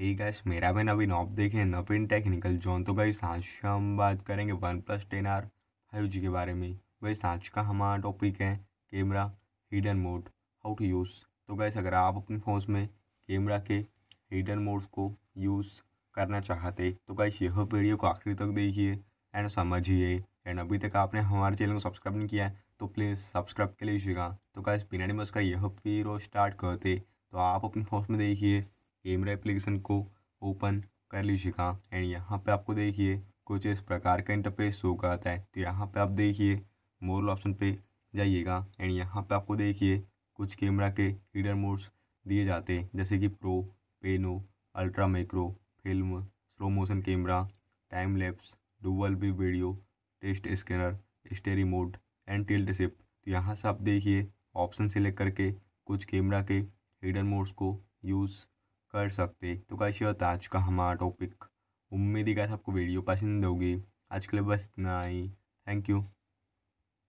ही gas मेरा भी नवीन op देखें नवीन टेक्निकल जोन तो गई आज हम बात करेंगे one plus ten R five G के बारे में वही आज का हमारा टॉपिक है camera hidden mode how to use तो गैस अगर आप अपने फ़ोन में कैमरा के हिडन मोड्स को यूज़ करना चाहते तो गैस यह वीडियो को आखिरी तक देखिए एंड समझिए एंड अभी तक आपने हमारे चैनल को सब्सक्राइब नहीं किया है तो प्लीज़ तो सब्सक्राइब कर लीजिएगा तो गैस बिना नहीं नमस्कार यह वीडियो स्टार्ट करते तो आप अपने फ़ोन में देखिए कैमरा एप्लीकेशन को ओपन कर लीजिएगा एंड यहाँ पे आपको देखिए कुछ इस प्रकार का इंटरफेस शो कराता है तो यहाँ पे आप देखिए मोरल ऑप्शन पे जाइएगा एंड यहाँ पे आपको देखिए कुछ कैमरा के हीडर मोड्स दिए जाते हैं जैसे कि pro pano ultra micro film slow motion camera time lapse dual view video text scanner starry mode and tilt shift तो यहाँ से आप देखिए ऑप्शन सेलेक्ट करके कुछ कैमरा के हीडर मोड्स को यूज़ कर सकते तो कैसे होता आज का हमारा टॉपिक उम्मीद ही है आपको वीडियो पसंद होगी आज के लिए बस इतना ही थैंक यू